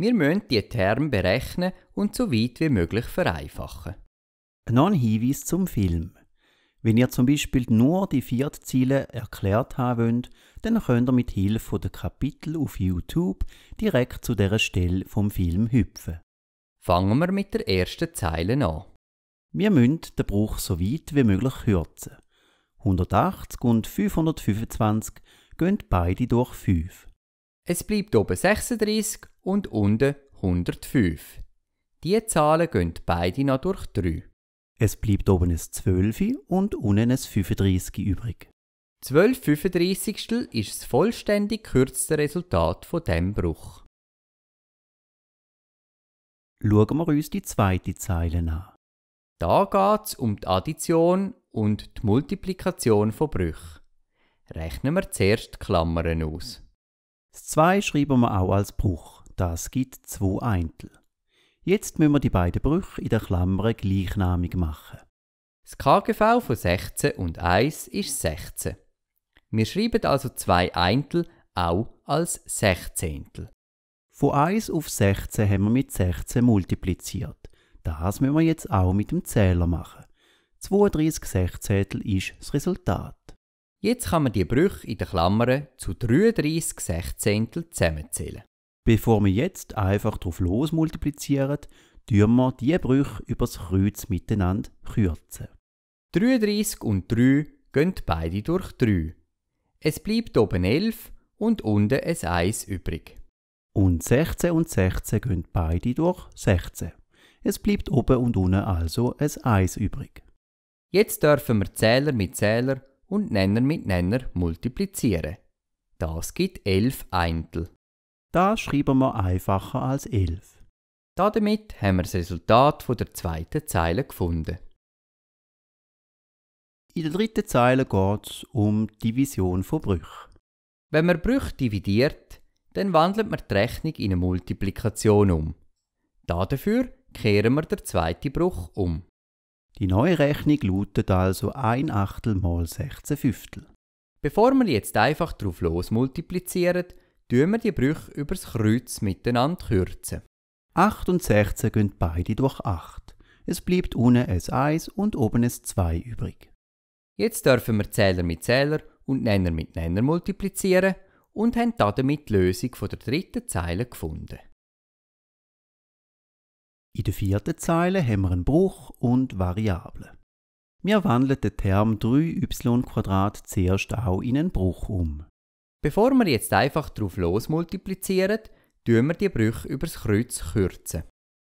Wir müssen die Terme berechnen und so weit wie möglich vereinfachen. Noch ein Hinweis zum Film. Wenn ihr zum Beispiel nur die vier Ziele erklärt haben wollt, dann könnt ihr mit Hilfe der Kapitel auf YouTube direkt zu dieser Stelle vom Film hüpfen. Fangen wir mit der ersten Zeile an. Wir müssen den Bruch so weit wie möglich kürzen. 180 und 525 gehen beide durch 5. Es bleibt oben 36 und unten 105. Die Zahlen gehen beide noch durch 3. Es bleibt oben ein 12 und unten ein 35 übrig. 12 35 ist das vollständig kürzeste Resultat von dem Bruch. Schauen wir uns die zweite Zeile an. Da geht es um die Addition und die Multiplikation von Brüchen. Rechnen wir zuerst die Klammern aus. Das 2 schreiben wir auch als Bruch. Das gibt 2 Eintel. Jetzt müssen wir die beiden Brüche in der Klammer gleichnamig machen. Das KGV von 16 und 1 ist 16. Wir schreiben also 2 Eintel auch als 16. Von 1 auf 16 haben wir mit 16 multipliziert. Das müssen wir jetzt auch mit dem Zähler machen. 32 Sechzehntel ist das Resultat. Jetzt kann man die Brüche in den Klammern zu 33 Sechzehntel zusammenzählen. Bevor wir jetzt einfach drauf los multiplizieren, tun wir die Brüche übers Kreuz miteinander kürzen. 33 und 3 gehen beide durch 3. Es bleibt oben 11 und unten ein 1 übrig. Und 16 und 16 gehen beide durch 16. Es bleibt oben und unten also ein 1 übrig. Jetzt dürfen wir Zähler mit Zähler und Nenner mit Nenner multiplizieren. Das gibt 11 Eintel. Das schreiben wir einfacher als 11. Damit haben wir das Resultat der zweiten Zeile gefunden. In der dritten Zeile geht es um Division von Brüchen. Wenn man Brüche dividiert, dann wandelt man die Rechnung in eine Multiplikation um. Dafür kehren wir den zweiten Bruch um. Die neue Rechnung lautet also 1 Achtel mal 16 Fünftel. Bevor wir jetzt einfach drauf los multiplizieren, tun wir die Brüche übers Kreuz miteinander kürzen. 8 und 16 gehen beide durch 8. Es bleibt unten ein 1 und oben ein 2 übrig. Jetzt dürfen wir Zähler mit Zähler und Nenner mit Nenner multiplizieren und haben damit die Lösung der dritten Zeile gefunden. In der vierten Zeile haben wir einen Bruch und Variable. Wir wandeln den Term 3y zuerst auch in einen Bruch um. Bevor wir jetzt einfach drauf los multiplizieren, tun wir die Brüche übers Kreuz kürzen.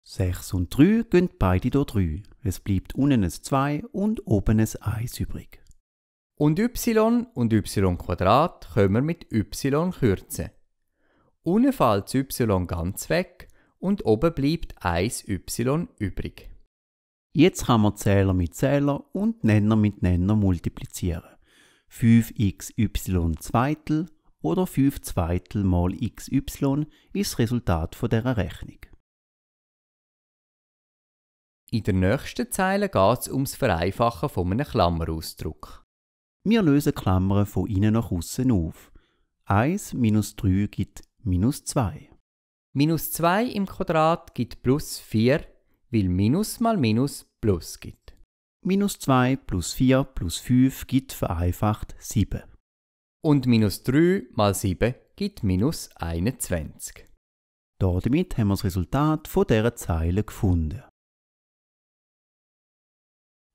6 und 3 gehen beide durch 3. Es bleibt unten ein 2 und oben ein 1 übrig. Und y und y Quadrat können wir mit y kürzen. Unten fällt das y ganz weg und oben bleibt 1y übrig. Jetzt kann man Zähler mit Zähler und Nenner mit Nenner multiplizieren. 5xy Zweitel oder 5 Zweitel mal xy ist das Resultat von dieser Rechnung. In der nächsten Zeile geht es ums Vereinfachen von einem Klammerausdruck. Wir lösen Klammern von innen nach außen auf. 1 minus 3 gibt minus 2. Minus 2 im Quadrat gibt plus 4, weil Minus mal Minus Plus gibt. Minus 2 plus 4 plus 5 gibt vereinfacht 7. Und minus 3 mal 7 gibt minus 21. Damit haben wir das Resultat von dieser Zeile gefunden.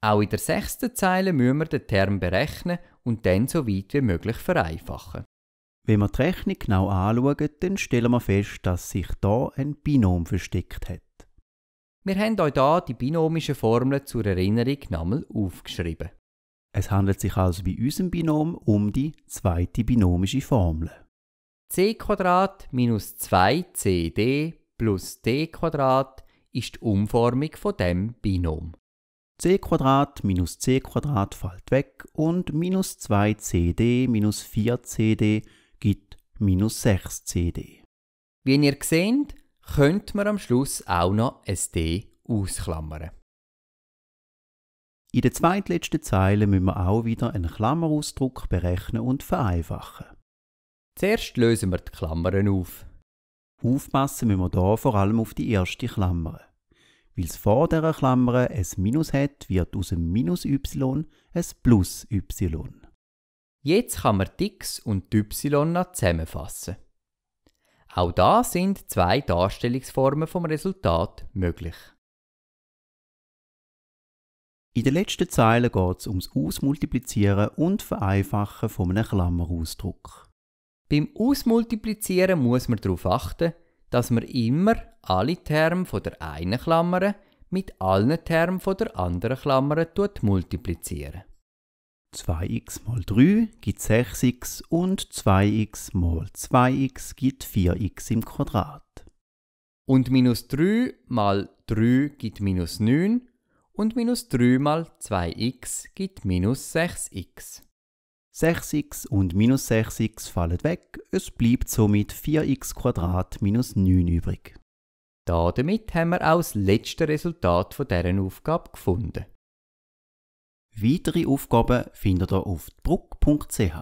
Auch in der sechsten Zeile müssen wir den Term berechnen und dann so weit wie möglich vereinfachen. Wenn wir die Rechnung genau anschauen, dann stellen wir fest, dass sich da ein Binom versteckt hat. Wir haben euch hier die binomische Formel zur Erinnerung nochmal aufgeschrieben. Es handelt sich also bei unserem Binom um die zweite binomische Formel. c minus 2cd plus d ist die Umformung von dem Binom. c minus c fällt weg und minus 2cd minus 4cd gibt minus 6 CD. Wie ihr seht, könnte man am Schluss auch noch ein D ausklammern. In der zweitletzten Zeile müssen wir auch wieder einen Klammerausdruck berechnen und vereinfachen. Zuerst lösen wir die Klammern auf. Aufpassen müssen wir hier vor allem auf die erste Klammer. Weil es vor dieser Klammer ein Minus hat, wird aus dem Minus y ein Plus y. Jetzt kann man die X und die Y zusammenfassen. Auch da sind zwei Darstellungsformen vom Resultat möglich. In der letzten Zeile geht es ums Ausmultiplizieren und Vereinfachen von einem Klammerausdruck. Beim Ausmultiplizieren muss man darauf achten, dass man immer alle Terme von der einen Klammer mit allen Termen von der anderen Klammer multiplizieren. 2x mal 3 gibt 6x und 2x mal 2x gibt 4x im Quadrat. Und minus 3 mal 3 gibt minus 9 und minus 3 mal 2x gibt minus 6x. 6x und minus 6x fallen weg, es bleibt somit 4x minus 9 übrig. damit haben wir auch das letzte Resultat dieser Aufgabe gefunden. Weitere Aufgaben findet ihr auf druck.ch.